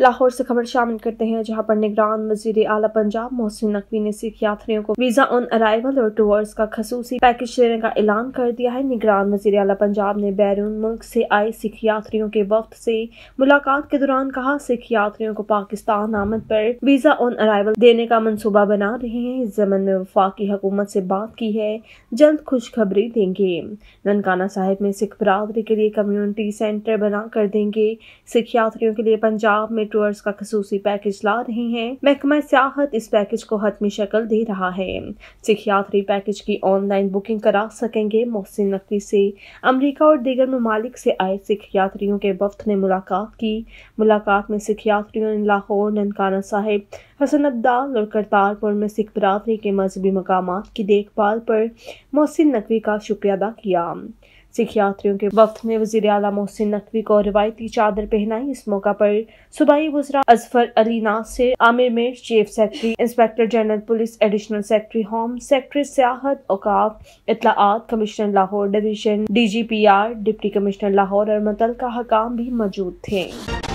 लाहौर से खबर शामिल करते हैं जहां पर निगरान वजीर आला पंजाब मोहसिन नकवी ने सिख यात्रियों को वीजा ऑन अराइवल और टूर्स का खसूसी पैकेज देने का ऐलान कर दिया है निगरान वजीर अला पंजाब ने बैरून मुल्क से आए सिख यात्रियों के वक्त से मुलाकात के दौरान कहा सिख यात्रियों को पाकिस्तान आमद पर वीजा ऑन अराइवल देने का मनसूबा बना रहे हैं इस जमन में वफाकी हकूमत से बात की है जल्द खुशखबरी देंगे ननकाना साहिब में सिख बरदरी के लिए कम्युनिटी सेंटर बना कर देंगे सिख यात्रियों के लिए पंजाब में टूर्स का खसूसी पैकेज ला रहे हैं महकमा सियाहत इस पैकेज को हतमी शक्ल दे रहा है सिख यात्री पैकेज की ऑनलाइन बुकिंग करा सकेंगे मोहसिन नकवी से अमरीका और दीगर ममालिक से आए सिख यात्रियों के वफ्त ने मुलाकात की मुलाकात में सिख यात्रियों ने लाहौर ननकाना साहिब हसन अब्दाल और करतारपुर में सिख बरदरी के मजहबी मकाम की देखभाल पर मोहसिन नकवी का शुक्रिया अदा किया सिख यात्रियों के वक्त में वजीर अला मोहसिन नकवी को रिवायती चादर पहनाई इस मौका पर सुबाई वजरा Azfar Ali Nasir Amir Mir chief secretary inspector general police additional secretary home secretary सियाहत औकाफ इतलात commissioner Lahore division D G P R deputy commissioner Lahore और मुतल हकाम भी मौजूद थे